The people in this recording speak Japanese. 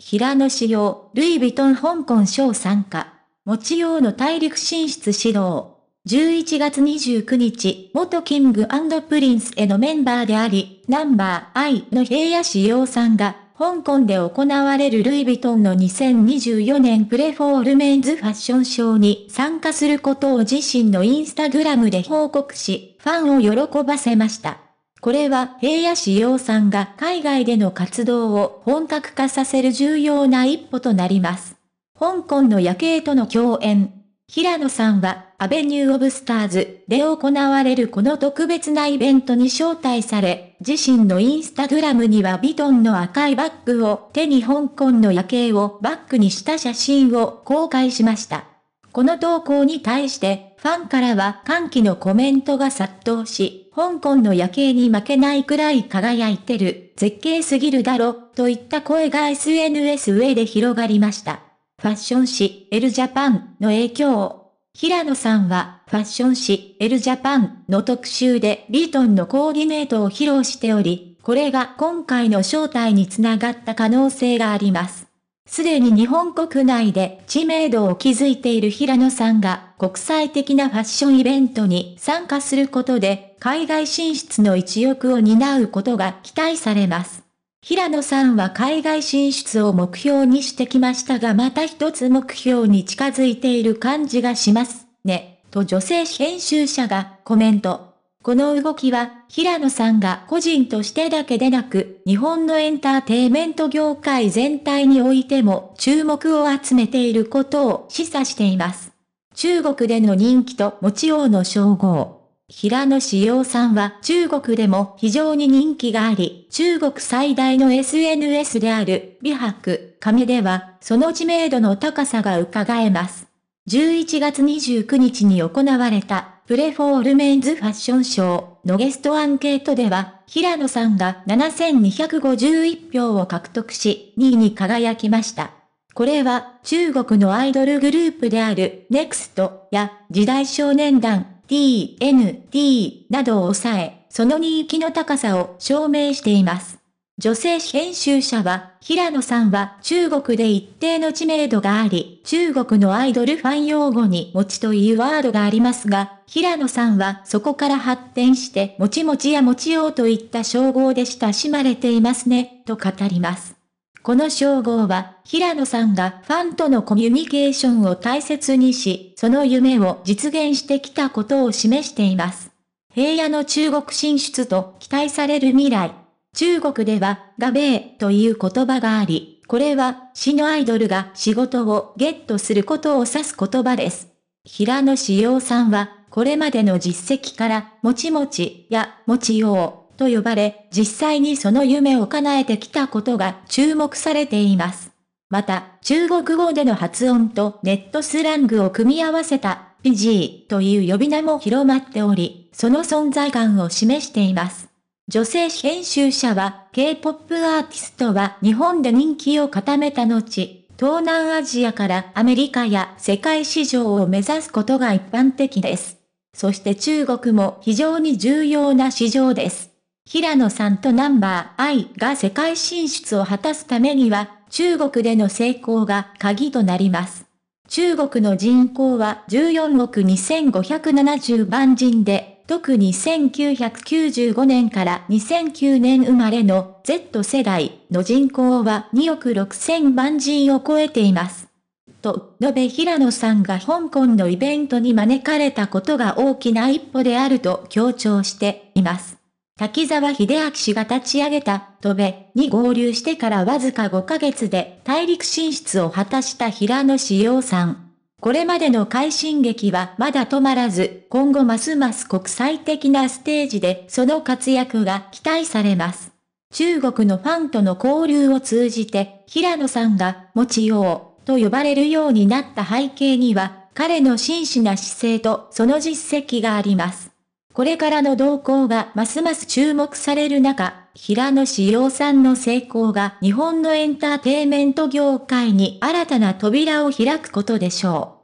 平野紫耀、ルイ・ヴィトン香港賞参加。持ち用の大陸進出指導。11月29日、元キングプリンスへのメンバーであり、ナンバー I の平野紫耀さんが、香港で行われるルイ・ヴィトンの2024年プレフォールメンズファッションショーに参加することを自身のインスタグラムで報告し、ファンを喜ばせました。これは平野志陽さんが海外での活動を本格化させる重要な一歩となります。香港の夜景との共演。平野さんは、アベニュー・オブ・スターズで行われるこの特別なイベントに招待され、自身のインスタグラムにはビトンの赤いバッグを手に香港の夜景をバックにした写真を公開しました。この投稿に対して、ファンからは歓喜のコメントが殺到し、香港の夜景に負けないくらい輝いてる、絶景すぎるだろ、といった声が SNS 上で広がりました。ファッション誌、エルジャパンの影響。平野さんは、ファッション誌、エルジャパンの特集でリートンのコーディネートを披露しており、これが今回の招待につながった可能性があります。すでに日本国内で知名度を築いている平野さんが国際的なファッションイベントに参加することで海外進出の一翼を担うことが期待されます。平野さんは海外進出を目標にしてきましたがまた一つ目標に近づいている感じがしますね、と女性編集者がコメント。この動きは、平野さんが個人としてだけでなく、日本のエンターテイメント業界全体においても注目を集めていることを示唆しています。中国での人気と持ちようの称号。平野志耀さんは中国でも非常に人気があり、中国最大の SNS である美白、亀では、その知名度の高さが伺えます。11月29日に行われた、プレフォールメンズファッションショーのゲストアンケートでは、平野さんが7251票を獲得し、2位に輝きました。これは、中国のアイドルグループである、NEXT や、時代少年団、D、N、D などを抑え、その人気の高さを証明しています。女性編集者は、平野さんは中国で一定の知名度があり、中国のアイドルファン用語に持ちというワードがありますが、平野さんはそこから発展して、もちもちやもちようといった称号で親しまれていますね、と語ります。この称号は、平野さんがファンとのコミュニケーションを大切にし、その夢を実現してきたことを示しています。平野の中国進出と期待される未来。中国では、ガベーという言葉があり、これは、市のアイドルが仕事をゲットすることを指す言葉です。平野志陽さんは、これまでの実績から、もちもちや、もちようと呼ばれ、実際にその夢を叶えてきたことが注目されています。また、中国語での発音とネットスラングを組み合わせた、フィジーという呼び名も広まっており、その存在感を示しています。女性編集者は、K-POP アーティストは日本で人気を固めた後、東南アジアからアメリカや世界市場を目指すことが一般的です。そして中国も非常に重要な市場です。平野さんとナンバー I が世界進出を果たすためには、中国での成功が鍵となります。中国の人口は14億2570万人で、特に1995年から2009年生まれの Z 世代の人口は2億6000万人を超えています。と述べ平野さんが香港のイベントに招かれたことが大きな一歩であると強調しています。滝沢秀明氏が立ち上げた、戸部に合流してからわずか5ヶ月で大陸進出を果たした平野志陽さん。これまでの快進撃はまだ止まらず、今後ますます国際的なステージでその活躍が期待されます。中国のファンとの交流を通じて、平野さんが、持ちよう、と呼ばれるようになった背景には、彼の真摯な姿勢とその実績があります。これからの動向がますます注目される中、平野志陽さんの成功が日本のエンターテイメント業界に新たな扉を開くことでしょう。